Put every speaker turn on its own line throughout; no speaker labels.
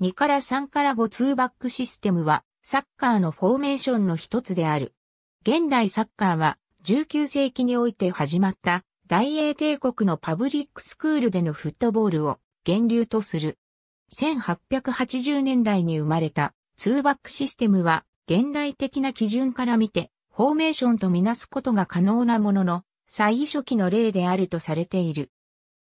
2から3から5ツーバックシステムはサッカーのフォーメーションの一つである。現代サッカーは19世紀において始まった大英帝国のパブリックスクールでのフットボールを源流とする。1880年代に生まれたツーバックシステムは現代的な基準から見てフォーメーションとみなすことが可能なものの最初期の例であるとされている。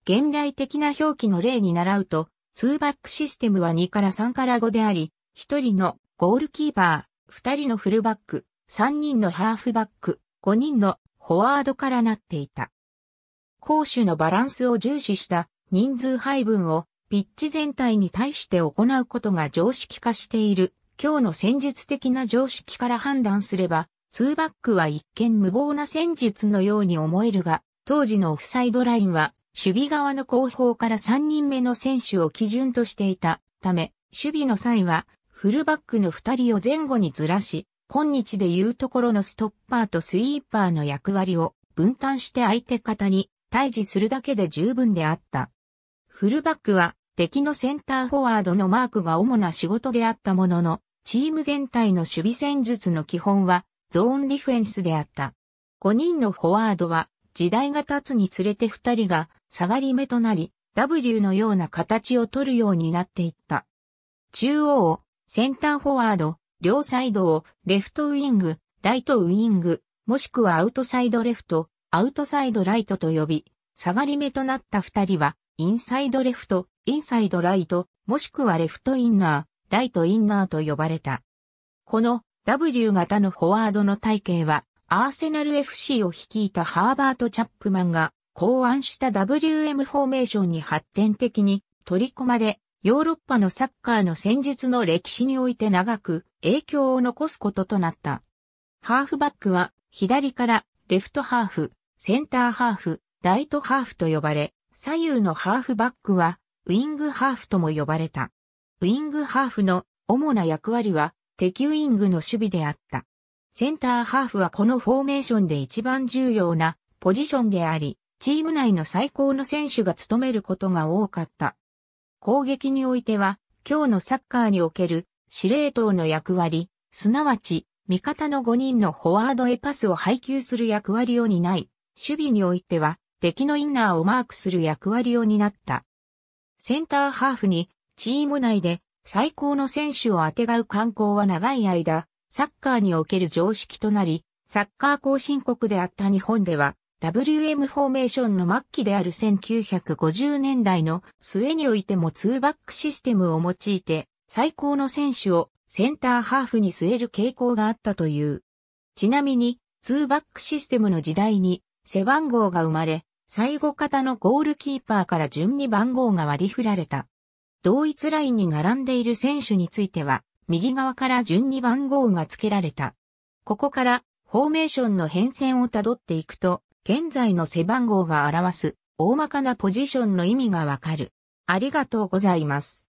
現代的な表記の例に習うとツーバックシステムは2から3から5であり、1人のゴールキーパー、2人のフルバック、3人のハーフバック、5人のフォワードからなっていた。攻守のバランスを重視した人数配分をピッチ全体に対して行うことが常識化している。今日の戦術的な常識から判断すれば、ツーバックは一見無謀な戦術のように思えるが、当時のオフサイドラインは守備側の後方から3人目の選手を基準としていたため、守備の際は、フルバックの2人を前後にずらし、今日で言うところのストッパーとスイーパーの役割を分担して相手方に対峙するだけで十分であった。フルバックは敵のセンターフォワードのマークが主な仕事であったものの、チーム全体の守備戦術の基本はゾーンディフェンスであった。5人のフォワードは時代が経つにつれて2人が下がり目となり、W のような形を取るようになっていった。中央センターフォワード、両サイドを、レフトウィング、ライトウィング、もしくはアウトサイドレフト、アウトサイドライトと呼び、下がり目となった二人は、インサイドレフト、インサイドライト、もしくはレフトインナー、ライトインナーと呼ばれた。この W 型のフォワードの体型は、アーセナル FC を率いたハーバート・チャップマンが考案した WM フォーメーションに発展的に取り込まれ、ヨーロッパのサッカーの戦術の歴史において長く影響を残すこととなった。ハーフバックは左からレフトハーフ、センターハーフ、ライトハーフと呼ばれ、左右のハーフバックはウィングハーフとも呼ばれた。ウィングハーフの主な役割は敵ウィングの守備であった。センターハーフはこのフォーメーションで一番重要なポジションであり、チーム内の最高の選手が務めることが多かった。攻撃においては、今日のサッカーにおける司令塔の役割、すなわち、味方の5人のフォワードへパスを配給する役割を担い、守備においては、敵のインナーをマークする役割を担った。センターハーフに、チーム内で最高の選手をあてがう観光は長い間、サッカーにおける常識となり、サッカー後進国であった日本では、WM フォーメーションの末期である1950年代の末においても2バックシステムを用いて最高の選手をセンターハーフに据える傾向があったという。ちなみに2バックシステムの時代に背番号が生まれ、最後方のゴールキーパーから順に番号が割り振られた。同一ラインに並んでいる選手については、右側から順に番号が付けられた。ここから、フォーメーションの変遷をたどっていくと、現在の背番号が表す大まかなポジションの意味がわかる。ありがとうございます。